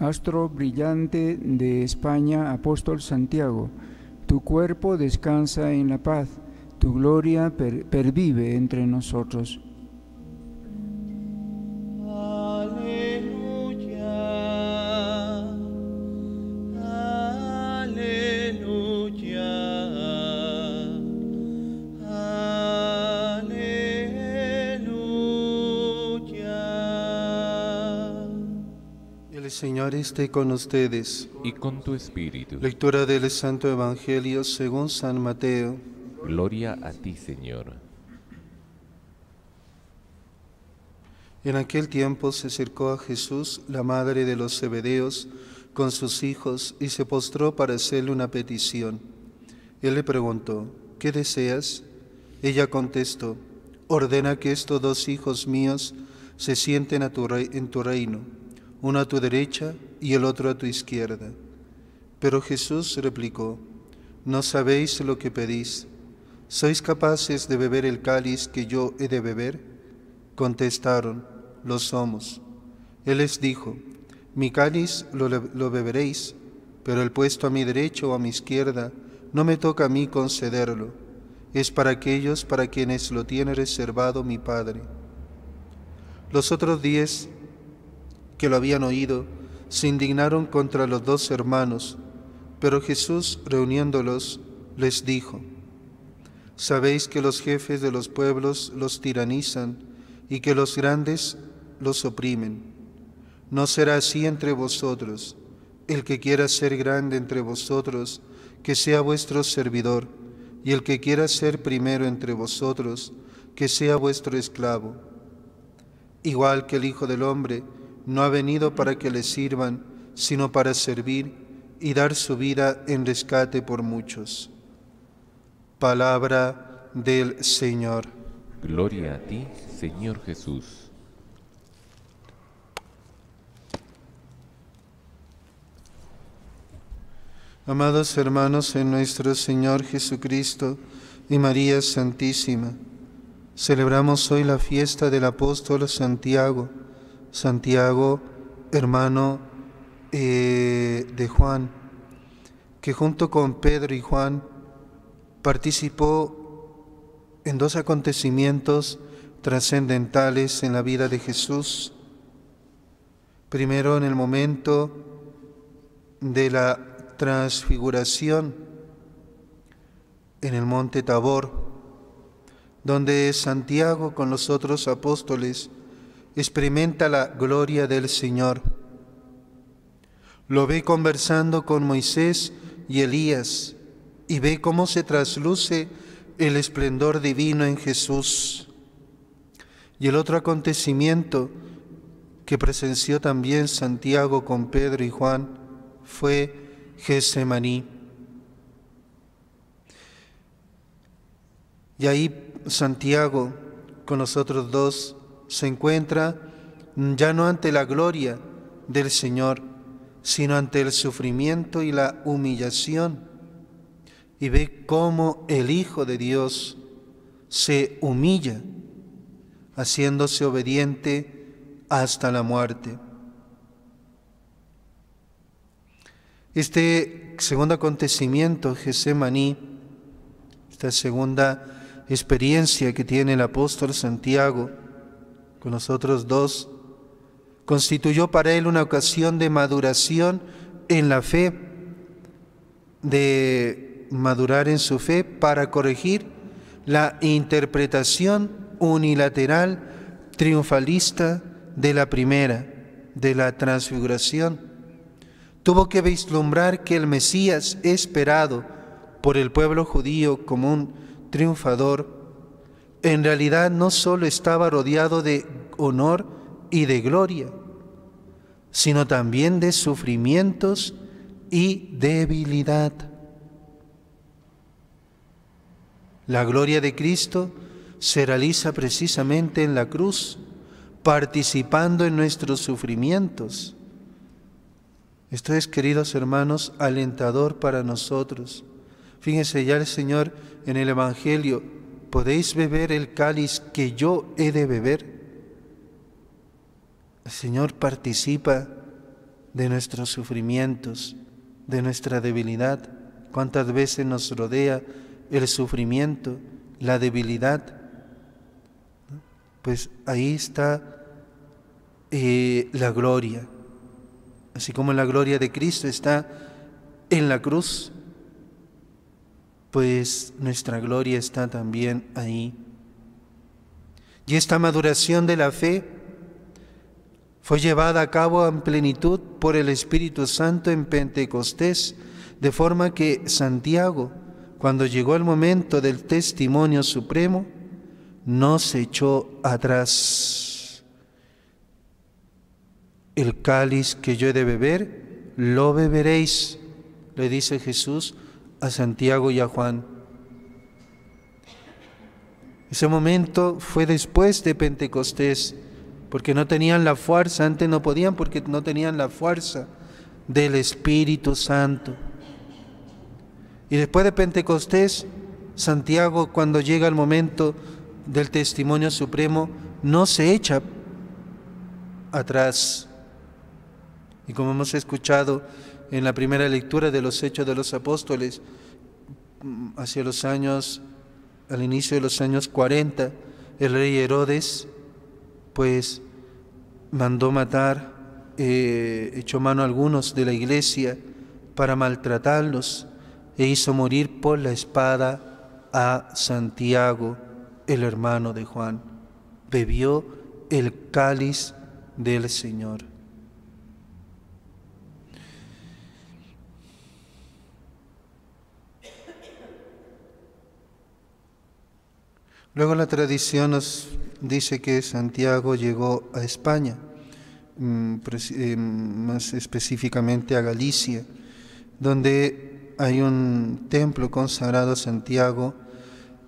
astro brillante de España, apóstol Santiago, tu cuerpo descansa en la paz, tu gloria pervive entre nosotros. Señor esté con ustedes. Y con tu espíritu. Lectura del Santo Evangelio según San Mateo. Gloria a ti, Señor. En aquel tiempo se acercó a Jesús, la madre de los Zebedeos, con sus hijos y se postró para hacerle una petición. Él le preguntó, ¿qué deseas? Ella contestó, ordena que estos dos hijos míos se sienten en tu reino uno a tu derecha y el otro a tu izquierda. Pero Jesús replicó, no sabéis lo que pedís. ¿Sois capaces de beber el cáliz que yo he de beber? Contestaron, lo somos. Él les dijo, mi cáliz lo, beberéis, pero el puesto a mi derecha o a mi izquierda no me toca a mí concederlo. Es para aquellos para quienes lo tiene reservado mi Padre. Los otros días que lo habían oído, se indignaron contra los dos hermanos, pero Jesús, reuniéndolos, les dijo, Sabéis que los jefes de los pueblos los tiranizan y que los grandes los oprimen. No será así entre vosotros. El que quiera ser grande entre vosotros, que sea vuestro servidor, y el que quiera ser primero entre vosotros, que sea vuestro esclavo. Igual que el Hijo del Hombre no ha venido para que le sirvan, sino para servir y dar su vida en rescate por muchos. Palabra del Señor. Gloria a ti, Señor Jesús. Amados hermanos en nuestro Señor Jesucristo y María Santísima, celebramos hoy la fiesta del apóstol Santiago Santiago, hermano eh, de Juan, que junto con Pedro y Juan participó en dos acontecimientos trascendentales en la vida de Jesús. Primero en el momento de la transfiguración en el monte Tabor, donde Santiago con los otros apóstoles experimenta la gloria del Señor. Lo ve conversando con Moisés y Elías y ve cómo se trasluce el esplendor divino en Jesús. Y el otro acontecimiento que presenció también Santiago con Pedro y Juan fue Getsemaní. Y ahí Santiago, con nosotros dos, se encuentra mm, ya no ante la gloria del Señor, sino ante el sufrimiento y la humillación. Y ve cómo el Hijo de Dios se humilla, haciéndose obediente hasta la muerte. Este segundo acontecimiento, Gesemaní, esta segunda experiencia que tiene el apóstol Santiago, con nosotros dos, constituyó para él una ocasión de maduración en la fe, de madurar en su fe para corregir la interpretación unilateral, triunfalista de la primera, de la transfiguración. Tuvo que vislumbrar que el Mesías esperado por el pueblo judío como un triunfador en realidad no solo estaba rodeado de honor y de gloria, sino también de sufrimientos y debilidad. La gloria de Cristo se realiza precisamente en la cruz, participando en nuestros sufrimientos. Esto es, queridos hermanos, alentador para nosotros. Fíjense ya el Señor en el Evangelio ¿podéis beber el cáliz que yo he de beber? El Señor participa de nuestros sufrimientos, de nuestra debilidad. ¿Cuántas veces nos rodea el sufrimiento, la debilidad? Pues ahí está eh, la gloria. Así como la gloria de Cristo está en la cruz, pues nuestra gloria está también ahí. Y esta maduración de la fe fue llevada a cabo en plenitud por el Espíritu Santo en Pentecostés, de forma que Santiago, cuando llegó el momento del testimonio supremo, no se echó atrás. El cáliz que yo he de beber, lo beberéis, le dice Jesús a Santiago y a Juan. Ese momento fue después de Pentecostés, porque no tenían la fuerza, antes no podían porque no tenían la fuerza del Espíritu Santo. Y después de Pentecostés, Santiago, cuando llega el momento del testimonio supremo, no se echa atrás. Y como hemos escuchado, en la primera lectura de los Hechos de los Apóstoles, hacia los años, al inicio de los años 40, el rey Herodes, pues, mandó matar, eh, echó mano a algunos de la iglesia para maltratarlos e hizo morir por la espada a Santiago, el hermano de Juan. Bebió el cáliz del Señor. Luego la tradición nos dice que Santiago llegó a España, mm, eh, más específicamente a Galicia, donde hay un templo consagrado a Santiago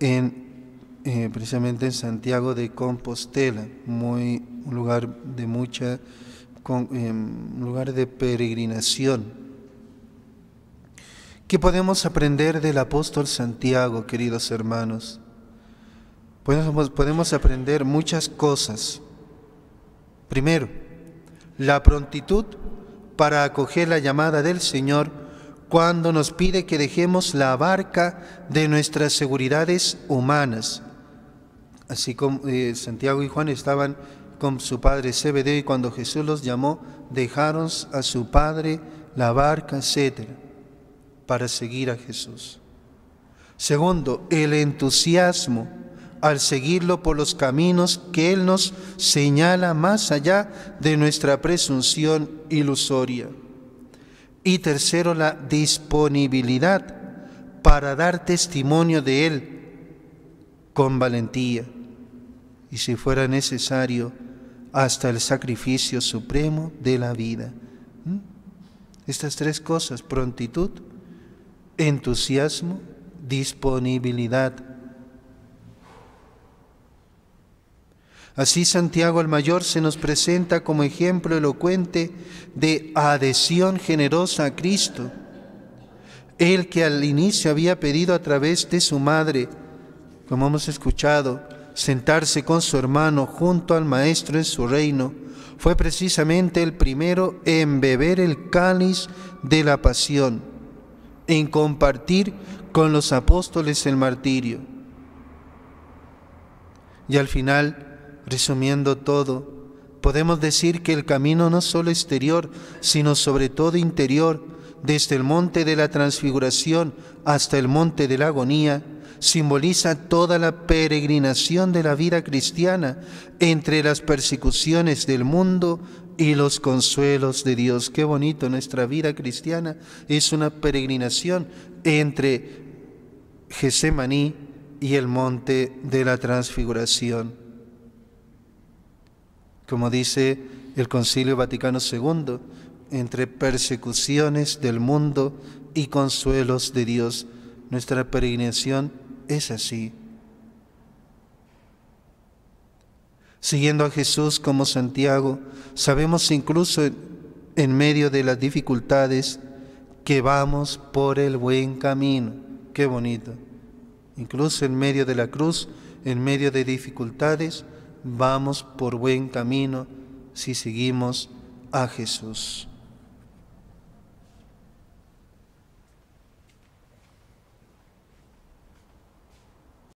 en eh, precisamente en Santiago de Compostela, muy, un lugar de mucha, con, eh, un lugar de peregrinación. ¿Qué podemos aprender del apóstol Santiago, queridos hermanos? podemos, aprender muchas cosas. Primero, la prontitud para acoger la llamada del Señor cuando nos pide que dejemos la barca de nuestras seguridades humanas. Así como eh, Santiago y Juan estaban con su padre Zebedeo y cuando Jesús los llamó, dejaron a su padre la barca, etc., para seguir a Jesús. Segundo, el entusiasmo al seguirlo por los caminos que Él nos señala más allá de nuestra presunción ilusoria. Y tercero, la disponibilidad para dar testimonio de Él con valentía y si fuera necesario hasta el sacrificio supremo de la vida. ¿Mm? Estas tres cosas, prontitud, entusiasmo, disponibilidad Así Santiago el Mayor se nos presenta como ejemplo elocuente de adhesión generosa a Cristo. Él que al inicio había pedido a través de su madre, como hemos escuchado, sentarse con su hermano junto al Maestro en su reino, fue precisamente el primero en beber el cáliz de la pasión, en compartir con los apóstoles el martirio. Y al final, Resumiendo todo, podemos decir que el camino no solo exterior, sino sobre todo interior, desde el monte de la transfiguración hasta el monte de la agonía, simboliza toda la peregrinación de la vida cristiana entre las persecuciones del mundo y los consuelos de Dios. Qué bonito, nuestra vida cristiana es una peregrinación entre Gesemaní y el monte de la transfiguración como dice el Concilio Vaticano II, entre persecuciones del mundo y consuelos de Dios. Nuestra peregrinación es así. Siguiendo a Jesús como Santiago, sabemos incluso en medio de las dificultades que vamos por el buen camino. Qué bonito. Incluso en medio de la cruz, en medio de dificultades, vamos por buen camino si seguimos a Jesús.